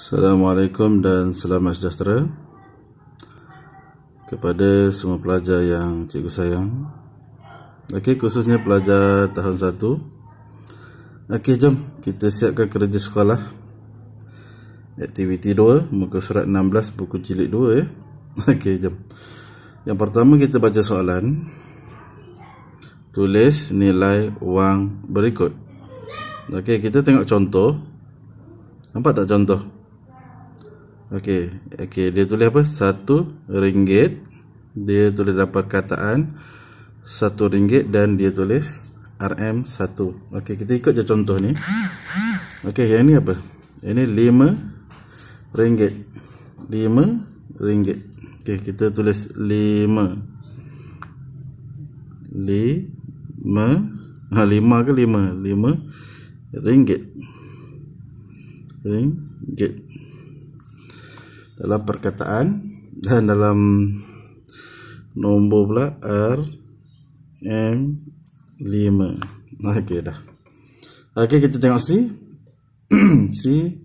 Assalamualaikum dan selamat sejahtera kepada semua pelajar yang cikgu sayang. Okey, khususnya pelajar tahun 1. Okey, jom kita siapkan kerja sekolah. Aktiviti 2, muka surat 16, buku jilid 2 eh. Okey, jom. Yang pertama kita baca soalan. Tulis nilai wang berikut. Okey, kita tengok contoh. Nampak tak contoh? Okey, okey dia tulis apa? Satu ringgit. Dia tulis dalam perkataan satu ringgit dan dia tulis RM1. Okey, kita ikut je contoh ni. Okey, yang ni apa? Ini lima ringgit. Lima ringgit. Okey, kita tulis lima. Lima. Ha, lima ke lima? Lima ringgit. Ringgit dalam perkataan dan dalam nombor pula R M 5 okey dah okey kita tengok C C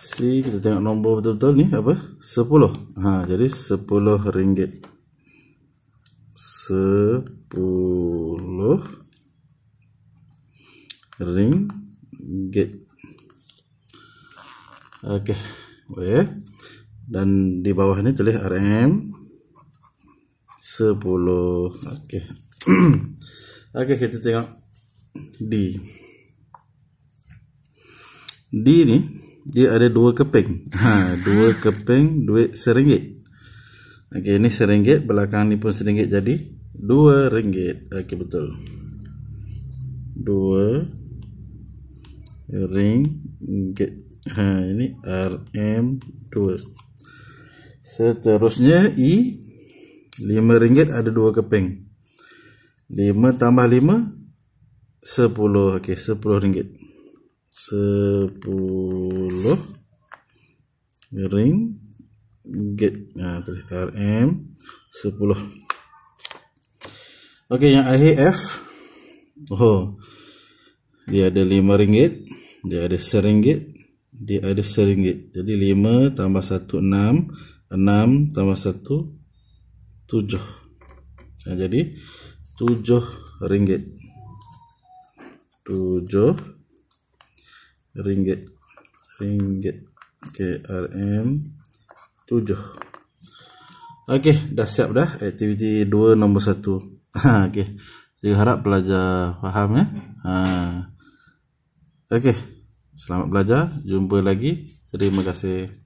C kita tengok nombor betul-betul ni apa 10 ha jadi 10 ringgit 10 ringgit okey boleh eh? dan di bawah ini tulis RM 10 okey okey kita tengok D D ni dia ada dua keping ha dua keping duit seringgit okey ini seringgit belakang ni pun seringgit jadi dua ringgit okey betul dua ringgit ha ini RM 2 Seterusnya E 5 ringgit ada 2 keping 5 tambah 5 10 okay, 10 ringgit 10 ringgit nah, RM 10 Okey yang akhir F Oh Dia ada 5 ringgit Dia ada 1 Dia ada 1 Jadi 5 tambah 1 6 Enam tambah satu tujuh. nah, jadi tujuh ringgit Tujuh ringgit ringgit KRM tujuh. 7 ok dah siap dah aktiviti dua nombor satu. Ha, ok saya harap pelajar faham ya. Ha. Okey. Selamat belajar. Jumpa lagi. Terima kasih.